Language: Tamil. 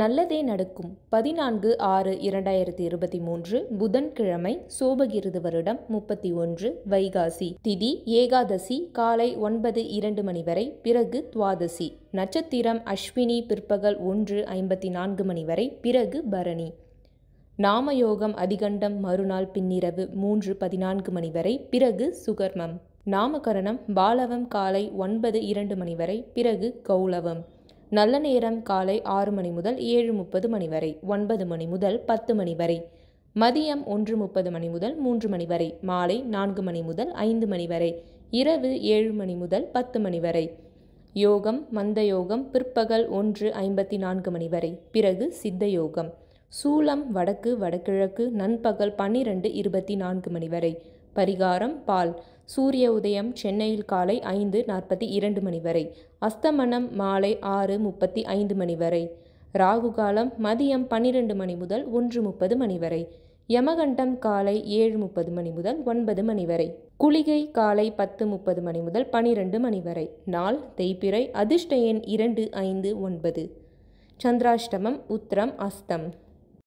நல்லதே நடக்கும் பதினான்கு ஆறு இரண்டாயிரத்தி இருபத்தி மூன்று புதன்கிழமை சோபகிருது வருடம் முப்பத்தி ஒன்று வைகாசி திதி ஏகாதசி காலை ஒன்பது இரண்டு மணி வரை பிறகு துவாதசி நட்சத்திரம் அஸ்வினி பிற்பகல் ஒன்று ஐம்பத்தி நான்கு மணி வரை பிறகு பரணி நாமயோகம் அதிகண்டம் மறுநாள் பின்னிரவு மூன்று பதினான்கு மணி வரை பிறகு சுகர்மம் நாமகரணம் பாலவம் காலை ஒன்பது இரண்டு மணி வரை பிறகு கௌலவம் நல்ல நேரம் காலை ஆறு மணி முதல் ஏழு முப்பது மணி வரை ஒன்பது மணி முதல் பத்து மணி வரை மதியம் ஒன்று முப்பது மணி முதல் மூன்று மணி வரை மாலை நான்கு மணி முதல் ஐந்து மணி வரை இரவு ஏழு மணி முதல் பத்து மணி வரை யோகம் மந்த யோகம் பிற்பகல் ஒன்று ஐம்பத்தி நான்கு மணி வரை பிறகு சித்த யோகம் சூலம் வடக்கு வடகிழக்கு நண்பகல் பன்னிரண்டு இருபத்தி நான்கு மணி வரை பரிகாரம் பால் சூரிய உதயம் சென்னையில் காலை ஐந்து நாற்பத்தி இரண்டு மணி வரை அஸ்தமனம் மாலை ஆறு முப்பத்தி ஐந்து மணி வரை ராகு காலம் மதியம் பன்னிரண்டு மணி முதல் ஒன்று முப்பது மணி வரை யமகண்டம் காலை ஏழு முப்பது மணி முதல் ஒன்பது மணி வரை குளிகை காலை பத்து முப்பது மணி முதல் பனிரெண்டு மணி வரை நாள் தெய்ப்பிறை அதிர்ஷ்ட எண் இரண்டு ஐந்து ஒன்பது சந்திராஷ்டமம் உத்திரம் அஸ்தம்